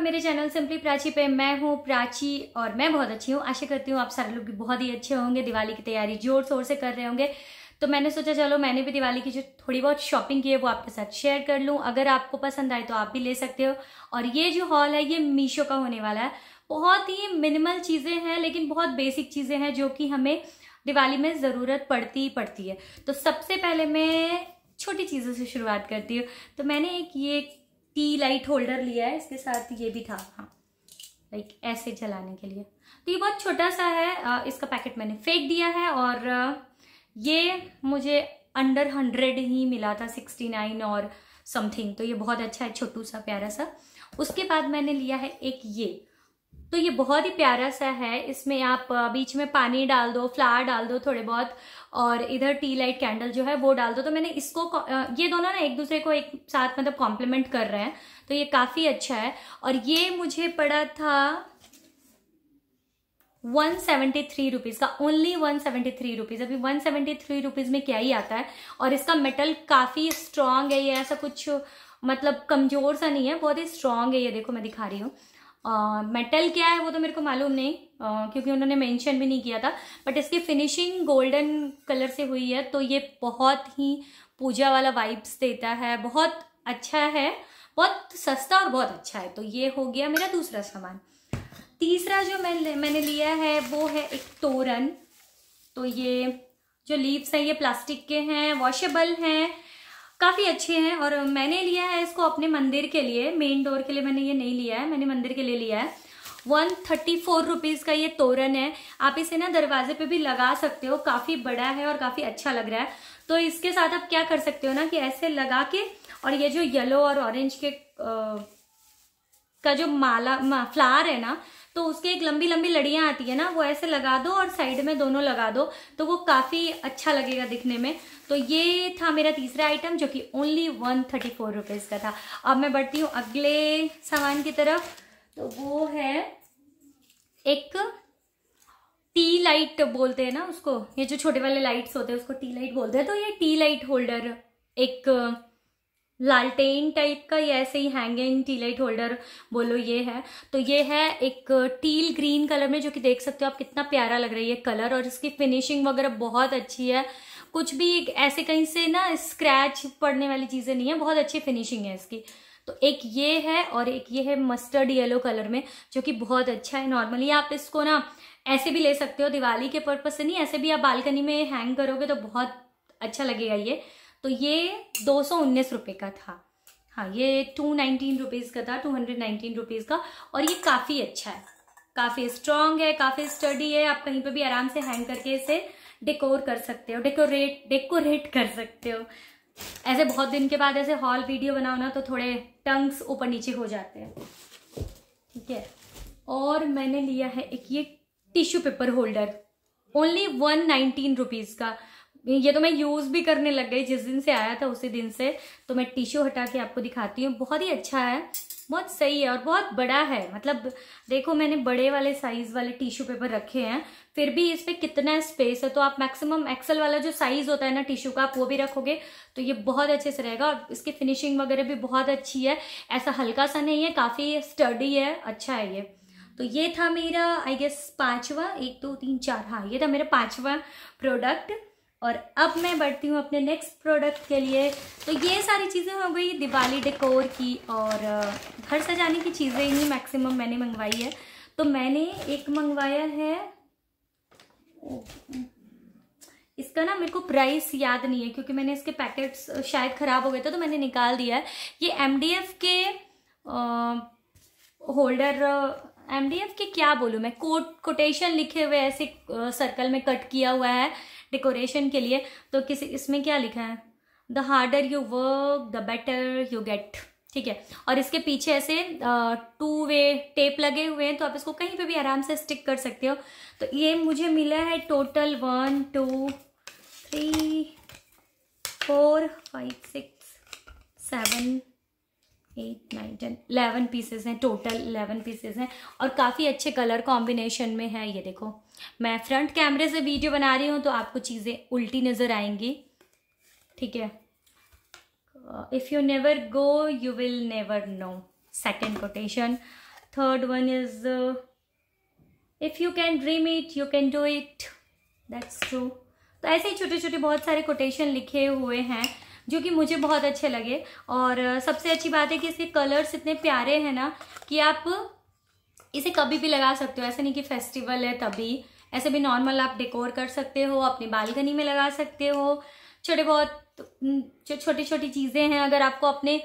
आपका मेरे channel simply Prachi पे मैं हूँ प्राची और मैं बहुत अच्छी हूँ आशा करती हूँ आप सारे लोग भी बहुत ही अच्छे होंगे दिवाली की तैयारी जोर शोर से कर रहे होंगे तो मैंने सोचा चलो मैंने भी दिवाली की जो थोड़ी बहुत शॉपिंग की है वो आपके साथ शेयर कर लूँ अगर आपको पसंद आए तो आप भी ले सकते हो और ये जो हॉल है ये मीशो का होने वाला है बहुत ही मिनिमल चीज़ें हैं लेकिन बहुत बेसिक चीज़ें हैं जो कि हमें दिवाली में ज़रूरत पड़ती ही पड़ती है तो सबसे पहले मैं छोटी चीज़ों से शुरुआत करती हूँ तो मैंने एक ये टी लाइट होल्डर लिया है इसके साथ ये भी था हाँ लाइक ऐसे चलाने के लिए तो ये बहुत छोटा सा है इसका पैकेट मैंने फेंक दिया है और ये मुझे अंडर हंड्रेड ही मिला था सिक्सटी नाइन और समथिंग तो ये बहुत अच्छा है छोटू सा प्यारा सा उसके बाद मैंने लिया है एक ये तो ये बहुत ही प्यारा सा है इसमें आप बीच में पानी डाल दो फ्लावर डाल दो थोड़े बहुत और इधर टी लाइट कैंडल जो है वो डाल दो तो मैंने इसको ये दोनों ना एक दूसरे को एक साथ मतलब कॉम्प्लीमेंट कर रहे हैं तो ये काफ़ी अच्छा है और ये मुझे पड़ा था वन सेवेंटी थ्री रुपीज़ का only one seventy three rupees अभी वन सेवेंटी थ्री रुपीज़ में क्या ही आता है और इसका मेटल काफ़ी स्ट्रांग है ये ऐसा कुछ मतलब कमज़ोर सा नहीं है बहुत ही स्ट्रांग है ये देखो मैं दिखा रही हूँ मेटल uh, क्या है वो तो मेरे को मालूम नहीं uh, क्योंकि उन्होंने मेंशन भी नहीं किया था बट इसकी फिनिशिंग गोल्डन कलर से हुई है तो ये बहुत ही पूजा वाला वाइब्स देता है बहुत अच्छा है बहुत सस्ता और बहुत अच्छा है तो ये हो गया मेरा दूसरा सामान तीसरा जो मैं मैंने लिया है वो है एक तोरन तो ये जो लीव्स हैं ये प्लास्टिक के हैं वॉशेबल हैं काफ़ी अच्छे हैं और मैंने लिया है इसको अपने मंदिर के लिए मेन डोर के लिए मैंने ये नहीं लिया है मैंने मंदिर के लिए लिया है वन थर्टी फोर रुपीज़ का ये तोरण है आप इसे ना दरवाजे पे भी लगा सकते हो काफ़ी बड़ा है और काफ़ी अच्छा लग रहा है तो इसके साथ आप क्या कर सकते हो ना कि ऐसे लगा के और ये जो येलो और ऑरेंज के आ, का जो माला मा, फ्लावर है ना तो उसकी एक लंबी लंबी लड़ियां आती है ना वो ऐसे लगा दो और साइड में दोनों लगा दो तो वो काफ़ी अच्छा लगेगा दिखने में तो ये था मेरा तीसरा आइटम जो कि only one thirty four rupees का था अब मैं बढ़ती हूँ अगले सामान की तरफ तो वो है एक टी लाइट बोलते हैं ना उसको ये जो छोटे वाले लाइट्स होते हैं उसको टी लाइट बोलते हैं तो ये टी लाइट होल्डर एक लालटेन टाइप का ये ऐसे ही हैंगिंग टी लाइट होल्डर बोलो ये है तो ये है एक टील ग्रीन कलर में जो कि देख सकते हो आप कितना प्यारा लग रही है कलर और इसकी फिनिशिंग वगैरह बहुत अच्छी है कुछ भी ऐसे कहीं से ना स्क्रैच पड़ने वाली चीज़ें नहीं है बहुत अच्छी फिनिशिंग है इसकी तो एक ये है और एक ये है मस्टर्ड येलो कलर में जो कि बहुत अच्छा है नॉर्मली आप इसको ना ऐसे भी ले सकते हो दिवाली के पर्पज से नहीं ऐसे भी आप बालकनी में हैंग करोगे तो बहुत अच्छा लगेगा ये तो ये दो सौ उन्नीस रुपए का था हाँ ये टू नाइनटीन रुपीज़ का था टू हंड्रेड नाइनटीन रुपीज़ का और ये काफ़ी अच्छा है काफ़ी स्ट्रांग है काफ़ी स्टडी है आप कहीं पर भी आराम से हैंग करके इसे डेकोर कर सकते हो डेकोरेट डेकोरेट कर सकते हो ऐसे बहुत दिन के बाद ऐसे हॉल वीडियो बनाओ ना तो थोड़े टंग्स ऊपर नीचे हो जाते हैं ठीक है और मैंने लिया है एक ये tissue paper holder only one nineteen rupees का ये तो मैं यूज भी करने लग गई जिस दिन से आया था उसी दिन से तो मैं टिश्यू हटा के आपको दिखाती हूँ बहुत ही अच्छा है बहुत सही है और बहुत बड़ा है मतलब देखो मैंने बड़े वाले साइज वाले टिश्यू पेपर रखे हैं फिर भी इस पर कितना स्पेस है तो आप मैक्सिमम एक्सल वाला जो साइज होता है ना टिश्यू का आप वो भी रखोगे तो ये बहुत अच्छे से रहेगा और इसकी फिनिशिंग वगैरह भी बहुत अच्छी है ऐसा हल्का सा नहीं है काफ़ी स्टडी है अच्छा है ये तो ये था मेरा आई गेस पांचवा एक दो तीन चार हाँ ये था मेरा पांचवा प्रोडक्ट और अब मैं बढ़ती हूँ अपने नेक्स्ट प्रोडक्ट के लिए तो ये सारी चीज़ें हो गई दिवाली डेकोर की और घर सजाने की चीज़ें ही मैक्सिमम मैंने मंगवाई है तो मैंने एक मंगवाया है इसका ना मेरे को प्राइस याद नहीं है क्योंकि मैंने इसके पैकेट्स शायद ख़राब हो गए थे तो मैंने निकाल दिया है ये एम के आ, होल्डर एम के क्या बोलूँ मैं कोट कोटेशन लिखे हुए ऐसे सर्कल में कट किया हुआ है डेकोरेशन के लिए तो किसी इसमें क्या लिखा है the harder you work the better you get ठीक है और इसके पीछे ऐसे टू वे टेप लगे हुए हैं तो आप इसको कहीं पे भी आराम से स्टिक कर सकते हो तो ये मुझे मिला है total one two three four five six seven eight nine ten eleven pieces हैं टोटल इलेवन पीसेस हैं और काफ़ी अच्छे कलर कॉम्बिनेशन में है ये देखो मैं फ्रंट कैमरे से वीडियो बना रही हूँ तो आपको चीज़ें उल्टी नज़र आएंगी ठीक है if you never go you will never know second quotation third one is if you can dream it you can do it that's true तो ऐसे ही छोटे छोटे बहुत सारे कोटेशन लिखे हुए हैं जो कि मुझे बहुत अच्छे लगे और uh, सबसे अच्छी बात है कि इसके कलर्स इतने प्यारे हैं ना कि आप इसे कभी भी लगा सकते हो ऐसे नहीं कि फेस्टिवल है तभी ऐसे भी नॉर्मल आप डेकोर कर सकते हो अपने बालकनी में लगा सकते हो छोटे बहुत जो छोटी छोटी चीज़ें हैं अगर आपको अपने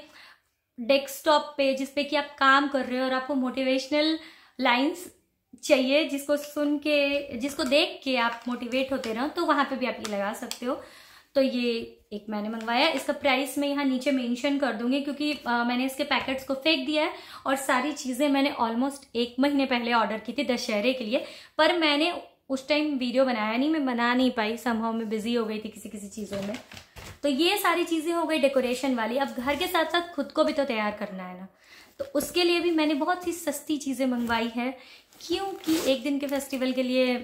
डेस्कटॉप पे जिस पे कि आप काम कर रहे हो और आपको मोटिवेशनल लाइंस चाहिए जिसको सुन के जिसको देख के आप मोटिवेट होते रहो तो वहाँ पे भी आप ये लगा सकते हो तो ये एक मैंने मंगवाया इसका प्राइस मैं यहाँ नीचे मेंशन कर दूंगी क्योंकि आ, मैंने इसके पैकेट्स को फेंक दिया है और सारी चीज़ें मैंने ऑलमोस्ट एक महीने पहले ऑर्डर की थी दशहरे के लिए पर मैंने उस टाइम वीडियो बनाया नहीं मैं बना नहीं पाई संभव में बिजी हो गई थी किसी किसी चीज़ों में तो ये सारी चीज़ें हो गई डेकोरेशन वाली अब घर के साथ साथ खुद को भी तो तैयार करना है ना तो उसके लिए भी मैंने बहुत ही सस्ती चीज़ें मंगवाई है क्योंकि एक दिन के फेस्टिवल के लिए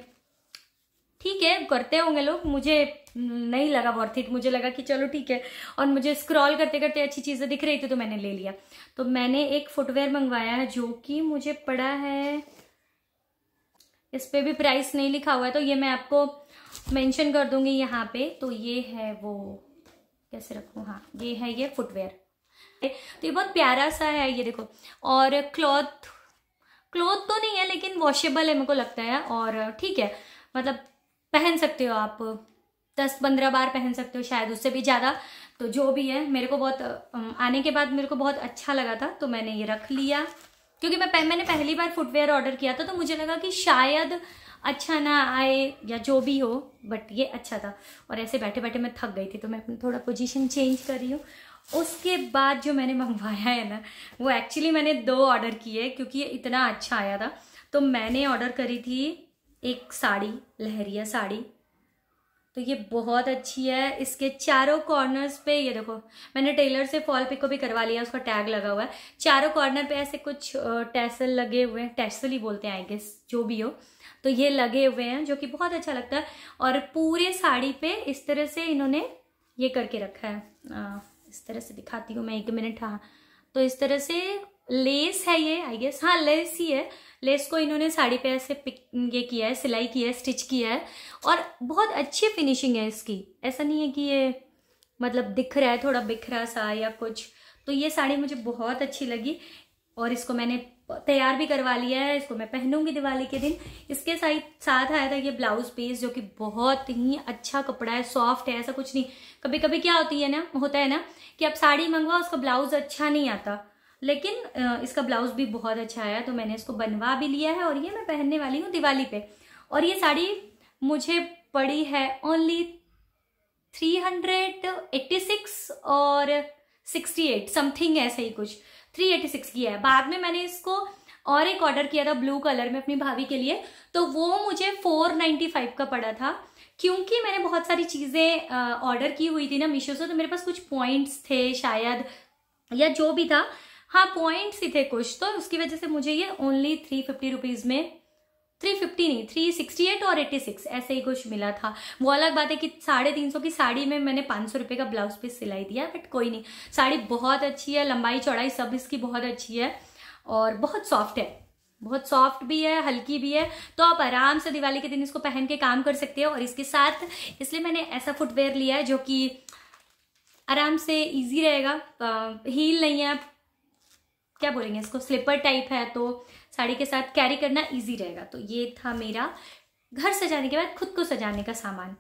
ठीक है करते होंगे लोग मुझे नहीं लगा वर्थ इट मुझे लगा कि चलो ठीक है और मुझे स्क्रॉल करते करते अच्छी चीज़ें दिख रही थी तो मैंने ले लिया तो मैंने एक फुटवेयर मंगवाया है जो कि मुझे पड़ा है इस पर भी प्राइस नहीं लिखा हुआ है तो ये मैं आपको मेंशन कर दूंगी यहाँ पे तो ये है वो कैसे रखू हाँ ये है ये फुटवेयर तो ये बहुत प्यारा सा है ये देखो और क्लॉथ क्लॉथ तो नहीं है लेकिन वॉशेबल है मेरे को लगता है और ठीक है मतलब पहन सकते हो आप दस पंद्रह बार पहन सकते हो शायद उससे भी ज़्यादा तो जो भी है मेरे को बहुत आने के बाद मेरे को बहुत अच्छा लगा था तो मैंने ये रख लिया क्योंकि मैं पह, मैंने पहली बार फुटवेयर ऑर्डर किया था तो मुझे लगा कि शायद अच्छा ना आए या जो भी हो बट ये अच्छा था और ऐसे बैठे बैठे मैं थक गई थी तो मैं अपनी थोड़ा पोजिशन चेंज कर रही हूँ उसके बाद जो मैंने मंगवाया है ना वो एक्चुअली मैंने दो ऑर्डर किए क्योंकि ये इतना अच्छा आया था तो मैंने ऑर्डर करी थी एक साड़ी लहरिया साड़ी तो ये बहुत अच्छी है इसके चारों कॉर्नर्स पे ये देखो मैंने टेलर से फॉल पिको भी करवा लिया उसका टैग लगा हुआ है चारों कॉर्नर पे ऐसे कुछ टैसल लगे हुए हैं टैसल ही बोलते हैं आई गेस जो भी हो तो ये लगे हुए हैं जो कि बहुत अच्छा लगता है और पूरे साड़ी पे इस तरह से इन्होंने ये करके रखा है आ, इस तरह से दिखाती हूँ मैं एक मिनट हाँ तो इस तरह से लेस है ये आई गेस हाँ लेस ही है लेस को इन्होंने साड़ी पे ऐसे पिक ये किया है सिलाई किया है स्टिच किया है और बहुत अच्छी फिनिशिंग है इसकी ऐसा नहीं है कि ये मतलब दिख रहा है थोड़ा बिखरा सा या कुछ तो ये साड़ी मुझे बहुत अच्छी लगी और इसको मैंने तैयार भी करवा लिया है इसको मैं पहनूंगी दिवाली के दिन इसके साथ साथ आया था ये ब्लाउज पीस जो कि बहुत ही अच्छा कपड़ा है सॉफ्ट है ऐसा कुछ नहीं कभी कभी क्या होती है ना होता है ना कि आप साड़ी मंगवा उसका ब्लाउज अच्छा नहीं आता लेकिन इसका ब्लाउज भी बहुत अच्छा आया तो मैंने इसको बनवा भी लिया है और ये मैं पहनने वाली हूँ दिवाली पे और ये साड़ी मुझे पड़ी है only three hundred eighty six और सिक्सटी एट समथिंग ऐसे ही कुछ थ्री एटी सिक्स की है बाद में मैंने इसको और एक ऑर्डर किया था ब्लू कलर में अपनी भाभी के लिए तो वो मुझे फोर नाइन्टी फाइव का पड़ा था क्योंकि मैंने बहुत सारी चीज़ें ऑर्डर की हुई थी ना मीशो से तो मेरे पास कुछ पॉइंट्स थे शायद या जो भी था हाँ पॉइंट्स ही थे कुछ तो उसकी वजह से मुझे ये ओनली थ्री फिफ्टी रुपीज़ में थ्री फिफ्टी नहीं थ्री सिक्सटी एट और एट्टी सिक्स ऐसे ही कुछ मिला था वो अलग बात है कि साढ़े तीन सौ की साड़ी में मैंने पाँच सौ रुपये का ब्लाउज पीस सिलाई दिया बट कोई नहीं साड़ी बहुत अच्छी है लंबाई चौड़ाई सब इसकी बहुत अच्छी है और बहुत सॉफ्ट है बहुत सॉफ्ट भी है हल्की भी है तो आप आराम से दिवाली के दिन इसको पहन के काम कर सकते हो और इसके साथ इसलिए मैंने ऐसा फुटवेयर लिया है जो कि आराम से इजी रहेगा हील नहीं है क्या बोलेंगे इसको स्लीपर टाइप है तो साड़ी के साथ कैरी करना इजी रहेगा तो ये था मेरा घर सजाने के बाद खुद को सजाने का सामान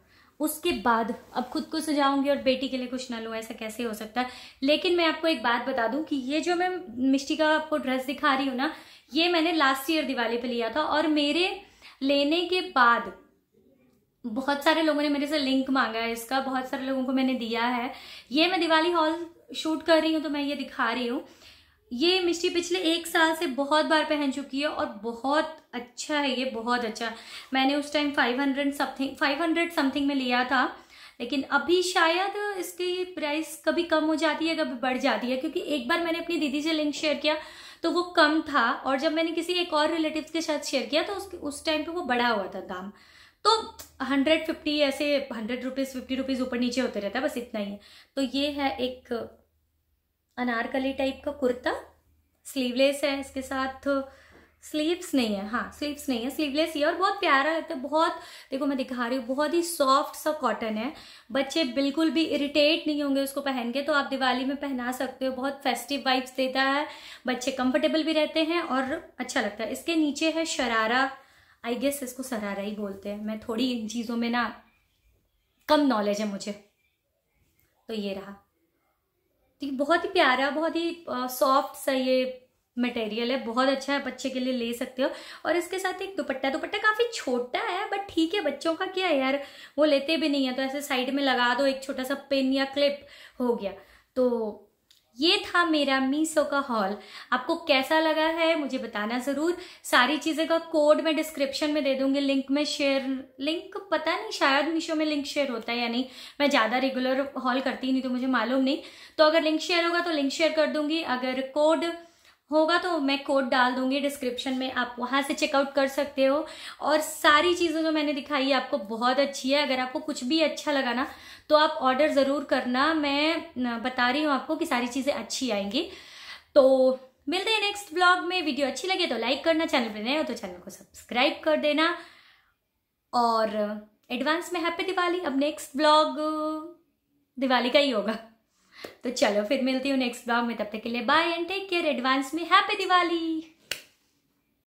उसके बाद अब खुद को सजाऊंगी और बेटी के लिए कुछ ना लूँ ऐसा कैसे हो सकता है लेकिन मैं आपको एक बात बता दूं कि ये जो मैं मिष्टी का आपको ड्रेस दिखा रही हूँ ना ये मैंने लास्ट ईयर दिवाली पे लिया था और मेरे लेने के बाद बहुत सारे लोगों ने मेरे से लिंक मांगा है इसका बहुत सारे लोगों को मैंने दिया है ये मैं दिवाली हॉल शूट कर रही हूँ तो मैं ये दिखा रही हूँ ये मिश्री पिछले एक साल से बहुत बार पहन चुकी है और बहुत अच्छा है ये बहुत अच्छा मैंने उस time five hundred something five hundred something में लिया था लेकिन अभी शायद इसकी प्राइस कभी कम हो जाती है कभी बढ़ जाती है क्योंकि एक बार मैंने अपनी दीदी से लिंक शेयर किया तो वो कम था और जब मैंने किसी एक और रिलेटिव के साथ शेयर किया तो उस उस टाइम पे वो बढ़ा हुआ था दाम तो हंड्रेड फिफ्टी ऐसे हंड्रेड रुपीज़ फिफ्टी रुपीज़ ऊपर नीचे होते रहता है बस इतना ही है तो ये है एक अनारकली टाइप का कुर्ता स्लीवलेस है इसके साथ स्लीव्स नहीं है हाँ स्लीव्स नहीं है स्लीवलेस ही और बहुत प्यारा लगता है तो बहुत देखो मैं दिखा रही हूँ बहुत ही सॉफ्ट सा कॉटन है बच्चे बिल्कुल भी इरिटेट नहीं होंगे उसको पहन के तो आप दिवाली में पहना सकते हो बहुत फेस्टिव वाइब्स देता है बच्चे कंफर्टेबल भी रहते हैं और अच्छा लगता है इसके नीचे है शरारा आई गेस इसको शरारा ही बोलते हैं मैं थोड़ी इन चीज़ों में ना कम नॉलेज है मुझे तो ये रहा ठीक बहुत ही प्यारा बहुत ही सॉफ्ट सा ये मटेरियल है बहुत अच्छा है बच्चे के लिए ले सकते हो और इसके साथ एक दुपट्टा दुपट्टा काफ़ी छोटा है बट ठीक है बच्चों का क्या है यार वो लेते भी नहीं है तो ऐसे साइड में लगा दो एक छोटा सा पिन या क्लिप हो गया तो ये था मेरा मीसो का हॉल आपको कैसा लगा है मुझे बताना ज़रूर सारी चीज़ें का कोड मैं डिस्क्रिप्शन में दे दूंगी लिंक में शेयर लिंक पता नहीं शायद मीशो में लिंक शेयर होता है या नहीं मैं ज़्यादा रेगुलर हॉल करती नहीं तो मुझे मालूम नहीं तो अगर लिंक शेयर होगा तो लिंक शेयर कर दूंगी अगर कोड होगा तो मैं कोड डाल दूंगी डिस्क्रिप्शन में आप वहाँ से चेकआउट कर सकते हो और सारी चीज़ें जो मैंने दिखाई है आपको बहुत अच्छी है अगर आपको कुछ भी अच्छा लगा ना तो आप ऑर्डर ज़रूर करना मैं बता रही हूँ आपको कि सारी चीज़ें अच्छी आएंगी तो मिलते हैं नेक्स्ट ब्लॉग में वीडियो अच्छी लगे तो लाइक करना चैनल पर नए हो तो चैनल को सब्सक्राइब कर देना और एडवांस में हैप्पी दिवाली अब नेक्स्ट ब्लॉग दिवाली का ही होगा तो चलो फिर मिलती हूँ नेक्स्ट ब्लॉग में तब तक के लिए bye and take care advance में हैप्पी दिवाली